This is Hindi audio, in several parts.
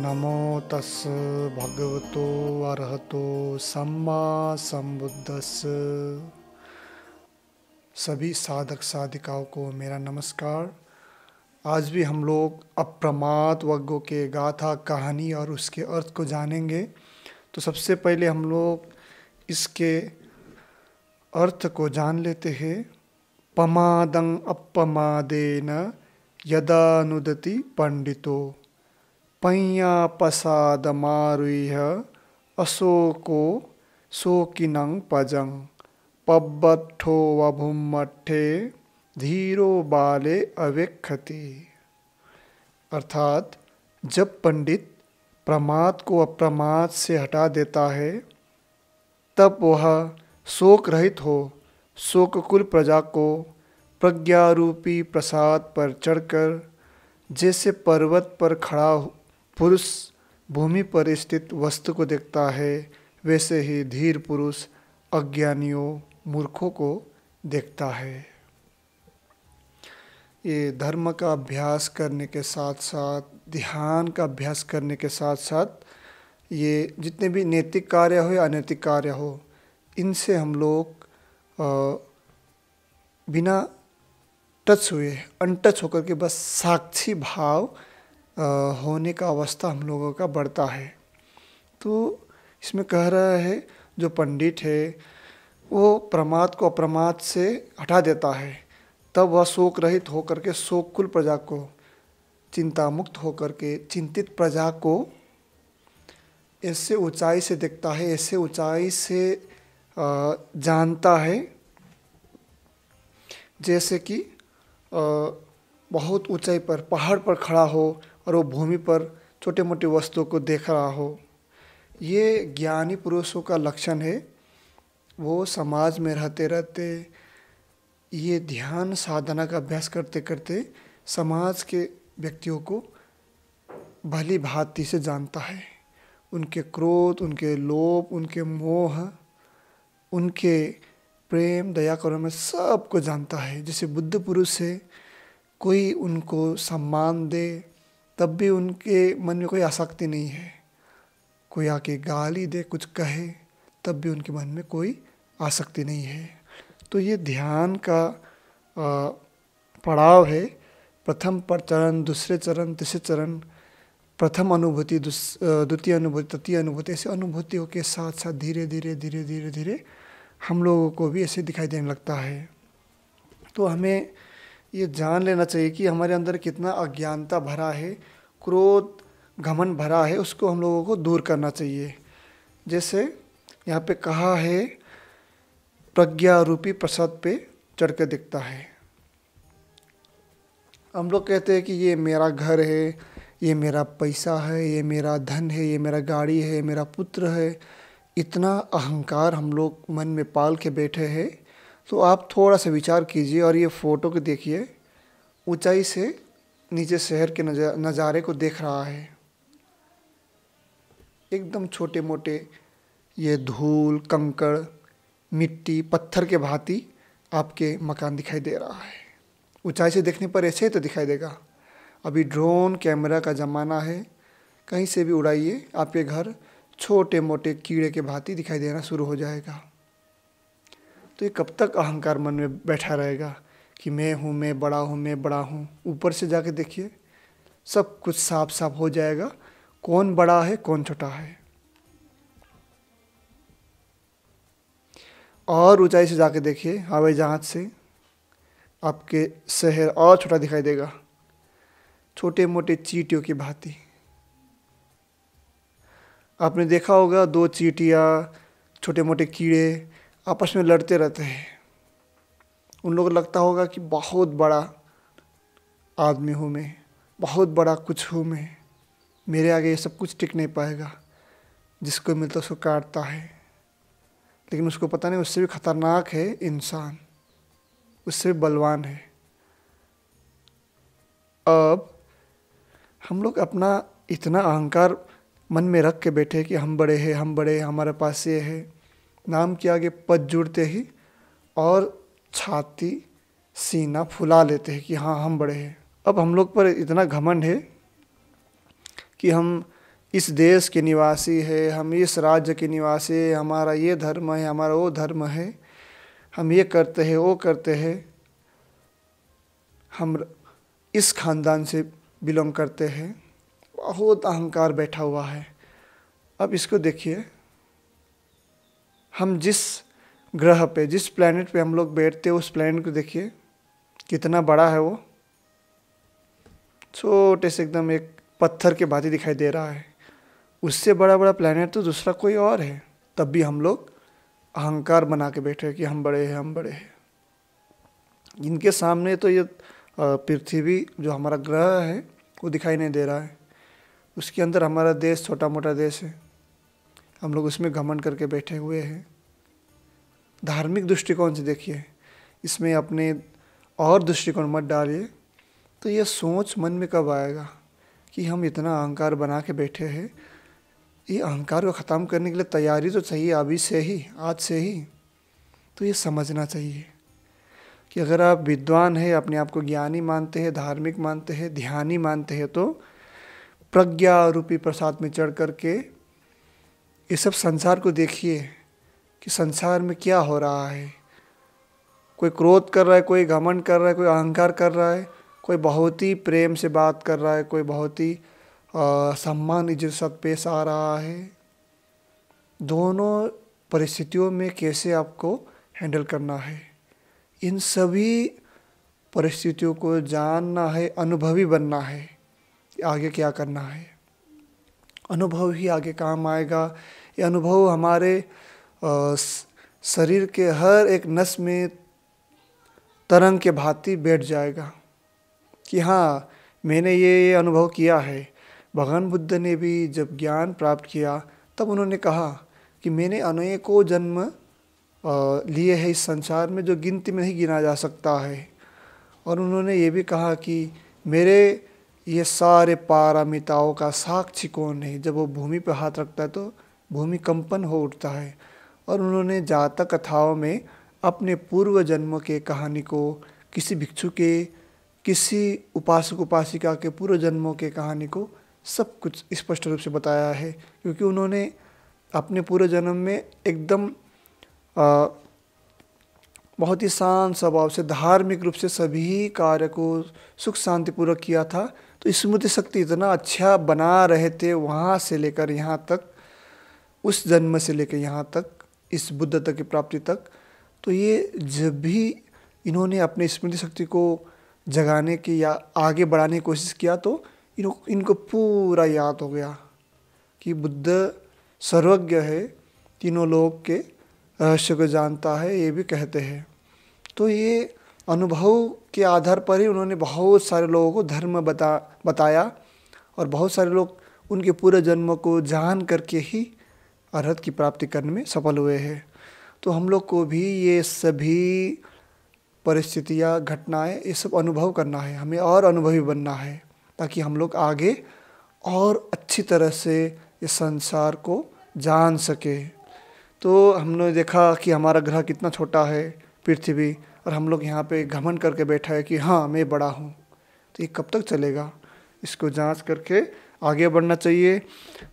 नमो तस् भगवतो अरहतो सम्मा सम्बुद्धस सभी साधक साधिकाओं को मेरा नमस्कार आज भी हम लोग अप्रमात वज्ञों के गाथा कहानी और उसके अर्थ को जानेंगे तो सबसे पहले हम लोग इसके अर्थ को जान लेते हैं पमादं अपमादेन यदानुदति पंडितों पैया पसाद मारुह अशोको शोकिनंग पजंग पब्बट्ठो वभुमठे धीरो बाले अवेक्षति अर्थात जब पंडित प्रमाद को अप्रमाद से हटा देता है तब वह शोक रहित हो कुल प्रजा को प्रज्ञारूपी प्रसाद पर चढ़कर जैसे पर्वत पर खड़ा पुरुष भूमि पर स्थित वस्तु को देखता है वैसे ही धीर पुरुष अज्ञानियों मूर्खों को देखता है ये धर्म का अभ्यास करने के साथ साथ ध्यान का अभ्यास करने के साथ साथ ये जितने भी नैतिक कार्य हो या अनैतिक कार्य हो इनसे हम लोग बिना टच हुए अनटच होकर के बस साक्षी भाव होने का अवस्था हम लोगों का बढ़ता है तो इसमें कह रहा है जो पंडित है वो प्रमाद को अप्रमाद से हटा देता है तब वह शोक रहित होकर के शोक कुल प्रजा को चिंता मुक्त होकर के चिंतित प्रजा को ऐसे ऊंचाई से देखता है ऐसे ऊंचाई से जानता है जैसे कि बहुत ऊंचाई पर पहाड़ पर खड़ा हो और वो भूमि पर छोटे मोटे वस्तुओं को देख रहा हो ये ज्ञानी पुरुषों का लक्षण है वो समाज में रहते रहते ये ध्यान साधना का अभ्यास करते करते समाज के व्यक्तियों को भली भांति से जानता है उनके क्रोध उनके लोभ उनके मोह उनके प्रेम दया करो में सबको जानता है जैसे बुद्ध पुरुष है कोई उनको सम्मान दे तब भी उनके मन में कोई आसक्ति नहीं है कोई आके गाली दे कुछ कहे तब भी उनके मन में कोई आसक्ति नहीं है तो ये ध्यान का पड़ाव है प्रथम पर चरण दूसरे चरण तीसरे चरण प्रथम अनुभूति द्वितीय अनुभूति तृतीय अनुभूति ऐसे अनुभूतियों के साथ साथ धीरे धीरे धीरे धीरे धीरे हम लोगों को भी ऐसे दिखाई देने लगता है तो हमें ये जान लेना चाहिए कि हमारे अंदर कितना अज्ञानता भरा है क्रोध घमन भरा है उसको हम लोगों को दूर करना चाहिए जैसे यहाँ पे कहा है प्रज्ञा रूपी प्रसाद पे चढ़ के दिखता है हम लोग कहते हैं कि ये मेरा घर है ये मेरा पैसा है ये मेरा धन है ये मेरा गाड़ी है मेरा पुत्र है इतना अहंकार हम लोग मन में पाल के बैठे हैं तो आप थोड़ा सा विचार कीजिए और ये फ़ोटो को देखिए ऊंचाई से नीचे शहर के नज़ारे को देख रहा है एकदम छोटे मोटे ये धूल कंकड़ मिट्टी पत्थर के भांति आपके मकान दिखाई दे रहा है ऊंचाई से देखने पर ऐसे ही तो दिखाई देगा अभी ड्रोन कैमरा का ज़माना है कहीं से भी उड़ाइए आपके घर छोटे मोटे कीड़े के भांति दिखाई देना शुरू हो जाएगा तो ये कब तक अहंकार मन में बैठा रहेगा कि मैं हूँ मैं बड़ा हूँ मैं बड़ा हूँ ऊपर से जाके देखिए सब कुछ साफ साफ हो जाएगा कौन बड़ा है कौन छोटा है और ऊंचाई से जाके देखिए हवाई जहाज़ से आपके शहर और छोटा दिखाई देगा छोटे मोटे चीटियों की भांति आपने देखा होगा दो चीटियाँ छोटे मोटे कीड़े आपस में लड़ते रहते हैं उन लोगों को लगता होगा कि बहुत बड़ा आदमी हूँ मैं बहुत बड़ा कुछ हूँ मैं मेरे आगे ये सब कुछ टिक नहीं पाएगा जिसको मिलता उसको काटता है लेकिन उसको पता नहीं उससे भी खतरनाक है इंसान उससे भी बलवान है अब हम लोग अपना इतना अहंकार मन में रख के बैठे कि हम बड़े हैं हम बड़े हैं हमारे पास ये है नाम के आगे पद जुड़ते ही और छाती सीना फुला लेते हैं कि हाँ हम बड़े हैं अब हम लोग पर इतना घमंड है कि हम इस देश के निवासी है हम इस राज्य के निवासी है हमारा ये धर्म है हमारा वो धर्म है हम ये करते हैं वो करते हैं हम इस खानदान से बिलोंग करते हैं बहुत अहंकार बैठा हुआ है अब इसको देखिए हम जिस ग्रह पे जिस प्लानट पे हम लोग बैठते हैं उस प्लानट को देखिए कितना बड़ा है वो छोटे से एकदम एक पत्थर के भांति दिखाई दे रहा है उससे बड़ा बड़ा प्लानट तो दूसरा कोई और है तब भी हम लोग अहंकार बना के बैठे कि हम बड़े हैं हम बड़े हैं इनके सामने तो ये पृथ्वी जो हमारा ग्रह है वो दिखाई नहीं दे रहा है उसके अंदर हमारा देश छोटा मोटा देश है हम लोग उसमें घमंड करके बैठे हुए हैं धार्मिक दृष्टिकोण से देखिए इसमें अपने और दृष्टिकोण मत डालिए तो यह सोच मन में कब आएगा कि हम इतना अहंकार बना के बैठे हैं ये अहंकार को ख़त्म करने के लिए तैयारी तो चाहिए अभी से ही आज से ही तो ये समझना चाहिए कि अगर आप विद्वान हैं अपने आप को ज्ञानी मानते हैं धार्मिक मानते हैं ध्यानी मानते हैं तो प्रज्ञा रूपी प्रसाद में चढ़ करके ये सब संसार को देखिए कि संसार में क्या हो रहा है कोई क्रोध कर रहा है कोई घमंड कर रहा है कोई अहंकार कर रहा है कोई बहुत ही प्रेम से बात कर रहा है कोई बहुत ही सम्मान इज्जत सब पेश आ रहा है दोनों परिस्थितियों में कैसे आपको हैंडल करना है इन सभी परिस्थितियों को जानना है अनुभवी बनना है आगे क्या करना है अनुभव ही आगे काम आएगा ये अनुभव हमारे शरीर के हर एक नस में तरंग के भांति बैठ जाएगा कि हाँ मैंने ये अनुभव किया है भगवान बुद्ध ने भी जब ज्ञान प्राप्त किया तब उन्होंने कहा कि मैंने अनेकों जन्म लिए है इस संसार में जो गिनती में नहीं गिना जा सकता है और उन्होंने ये भी कहा कि मेरे ये सारे पारामिताओं का साक्षी कौन है जब वो भूमि पर हाथ रखता है तो भूमि कंपन हो उठता है और उन्होंने जातक कथाओं में अपने पूर्व जन्म के कहानी को किसी भिक्षु के किसी उपासक उपासिका के पूर्व जन्मों के कहानी को सब कुछ स्पष्ट रूप से बताया है क्योंकि उन्होंने अपने पूर्व जन्म में एकदम आ, बहुत ही शांत स्वभाव से धार्मिक रूप से सभी कार्य को सुख शांतिपूर्वक किया था तो स्मृति शक्ति इतना अच्छा बना रहे थे वहाँ से लेकर यहाँ तक उस जन्म से लेकर यहाँ तक इस बुद्धता की प्राप्ति तक तो ये जब भी इन्होंने अपने स्मृति शक्ति को जगाने की या आगे बढ़ाने की कोशिश किया तो इन इनको पूरा याद हो गया कि बुद्ध सर्वज्ञ है तीनों लोग के रहस्य को जानता है ये भी कहते हैं तो ये अनुभव उसके आधार पर ही उन्होंने बहुत सारे लोगों को धर्म बता बताया और बहुत सारे लोग उनके पूरे जन्म को जान करके ही अर्हत की प्राप्ति करने में सफल हुए हैं तो हम लोग को भी ये सभी परिस्थितियाँ घटनाएं ये सब अनुभव करना है हमें और अनुभवी बनना है ताकि हम लोग आगे और अच्छी तरह से इस संसार को जान सके तो हमने देखा कि हमारा ग्रह कितना छोटा है पृथ्वी और हम लोग यहाँ पे घमन करके बैठा है कि हाँ मैं बड़ा हूँ तो ये कब तक चलेगा इसको जांच करके आगे बढ़ना चाहिए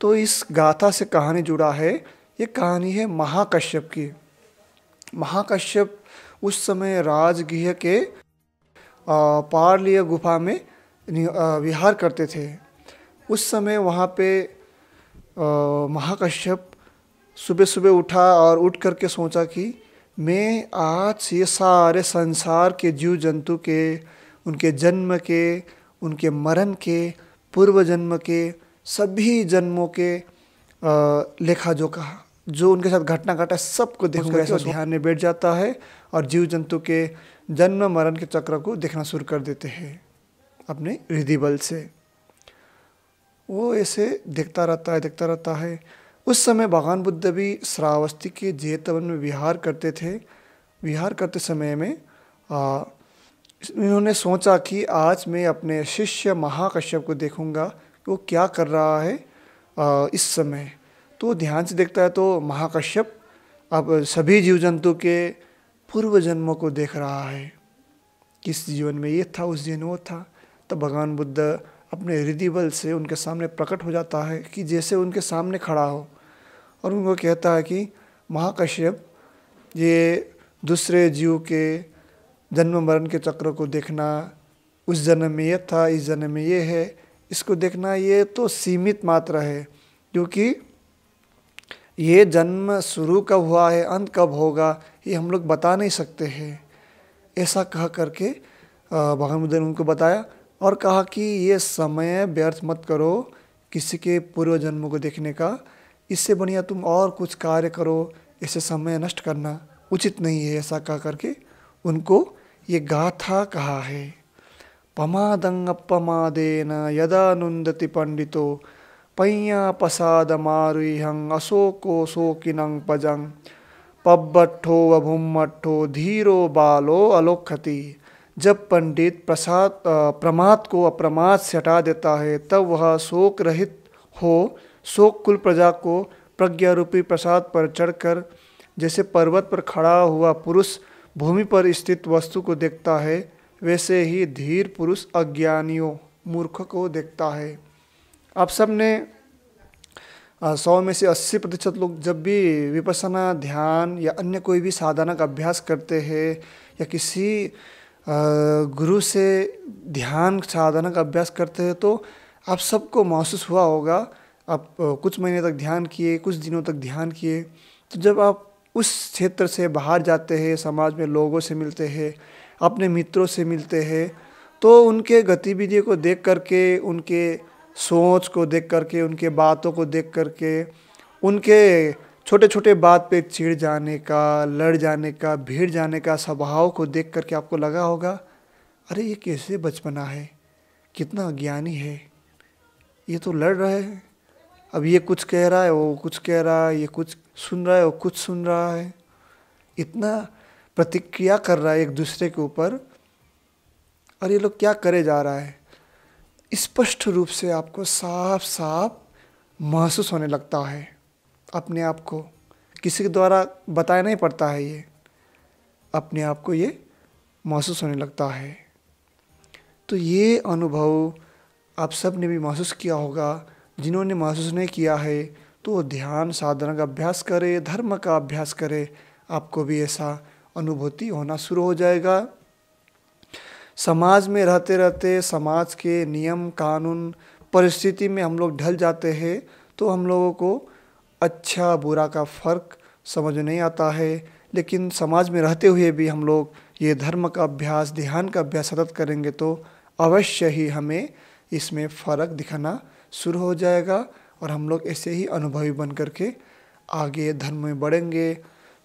तो इस गाथा से कहानी जुड़ा है ये कहानी है महाकश्यप की महाकश्यप उस समय राजगृह के पारलीय गुफा में विहार करते थे उस समय वहाँ पे महाकश्यप सुबह सुबह उठा और उठ करके सोचा कि मैं आज ये सारे संसार के जीव जंतु के उनके जन्म के उनके मरण के पूर्व जन्म के सभी जन्मों के लेखा जो कहा जो उनके साथ घटना घटा सबको देख ऐसा ध्यान में बैठ जाता है और जीव जंतु के जन्म मरण के चक्र को देखना शुरू कर देते हैं अपने हृदय बल से वो ऐसे देखता रहता है देखता रहता है उस समय भगवान बुद्ध भी श्रावस्ती के जेतवन में विहार करते थे विहार करते समय में आ, इन्होंने सोचा कि आज मैं अपने शिष्य महाकश्यप को देखूंगा वो क्या कर रहा है आ, इस समय तो ध्यान से देखता है तो महाकश्यप अब सभी जीव जंतु के पूर्व जन्मों को देख रहा है किस जीवन में ये था उस जीवन वो था तब भगवान बुद्ध अपने हृदय बल से उनके सामने प्रकट हो जाता है कि जैसे उनके सामने खड़ा हो और उनको कहता है कि महाकश्यप ये दूसरे जीव के जन्म मरण के चक्र को देखना उस जन्म में यह था इस जन्म में ये है इसको देखना ये तो सीमित मात्रा है क्योंकि ये जन्म शुरू कब हुआ है अंत कब होगा ये हम लोग बता नहीं सकते हैं ऐसा कह करके भगवान उनको बताया और कहा कि ये समय व्यर्थ मत करो किसी के पूर्व जन्म को देखने का इससे बढ़िया तुम और कुछ कार्य करो इससे समय नष्ट करना उचित नहीं है ऐसा कह करके उनको ये गाथा कहा है पमादंग अपमादेन यदा नुंदति पंडितो पैया पसाद मारुहंग अशोको शोकिनंग पजंग पब्बट्ठो अभुम्ठो धीरो बालो अलोखति जब पंडित प्रसाद प्रमाद को अप्रमाद से हटा देता है तब वह शोक रहित हो शोक कुल प्रजा को प्रज्ञा रूपी प्रसाद पर चढ़कर जैसे पर्वत पर खड़ा हुआ पुरुष भूमि पर स्थित वस्तु को देखता है वैसे ही धीर पुरुष अज्ञानियों मूर्ख को देखता है आप सब ने सौ में से अस्सी प्रतिशत लोग जब भी विपसना ध्यान या अन्य कोई भी साधना का अभ्यास करते हैं या किसी गुरु से ध्यान साधना का अभ्यास करते हैं तो आप सबको महसूस हुआ होगा आप कुछ महीने तक ध्यान किए कुछ दिनों तक ध्यान किए तो जब आप उस क्षेत्र से बाहर जाते हैं समाज में लोगों से मिलते हैं अपने मित्रों से मिलते हैं तो उनके गतिविधियों को देख करके उनके सोच को देख करके उनके बातों को देख करके उनके छोटे छोटे बात पे चिढ़ जाने का लड़ जाने का भीड़ जाने का स्वभाव को देख करके आपको लगा होगा अरे ये कैसे बचपना है कितना अज्ञानी है ये तो लड़ रहे हैं अब ये कुछ कह रहा है वो कुछ कह रहा है ये कुछ सुन रहा है वो कुछ सुन रहा है इतना प्रतिक्रिया कर रहा है एक दूसरे के ऊपर और ये लोग क्या करे जा रहा है स्पष्ट रूप से आपको साफ साफ महसूस होने लगता है अपने आप को किसी के द्वारा बताया नहीं पड़ता है ये अपने आप को ये महसूस होने लगता है तो ये अनुभव आप सब ने भी महसूस किया होगा जिन्होंने महसूस नहीं किया है तो वो ध्यान साधना का अभ्यास करे धर्म का अभ्यास करे आपको भी ऐसा अनुभूति होना शुरू हो जाएगा समाज में रहते रहते समाज के नियम कानून परिस्थिति में हम लोग ढल जाते हैं तो हम लोगों को अच्छा बुरा का फ़र्क समझ नहीं आता है लेकिन समाज में रहते हुए भी हम लोग ये धर्म का अभ्यास ध्यान का अभ्यास सतत करेंगे तो अवश्य ही हमें इसमें फ़र्क दिखाना शुरू हो जाएगा और हम लोग ऐसे ही अनुभवी बन करके आगे धर्म में बढ़ेंगे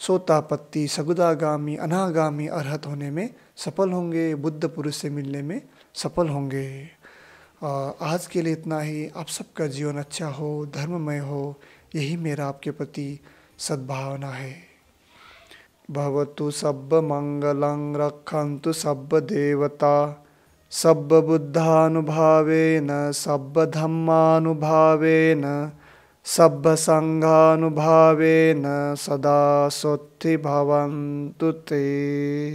सोतापत्ति सगुदागामी अनागामी अर्हत होने में सफल होंगे बुद्ध पुरुष से मिलने में सफल होंगे आज के लिए इतना ही आप सबका जीवन अच्छा हो धर्ममय हो यही मेरा आपके प्रति सद्भावना है भवतु सब मंगलं रखन्तु सब देवता සබ්බ බුද්ධානුභාවේන සබ්බ ධම්මානුභාවේන සබ්බ සංඝානුභාවේන සදා සොත්ති භවන්තු තේ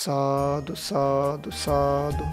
සාදු සාදු සාදු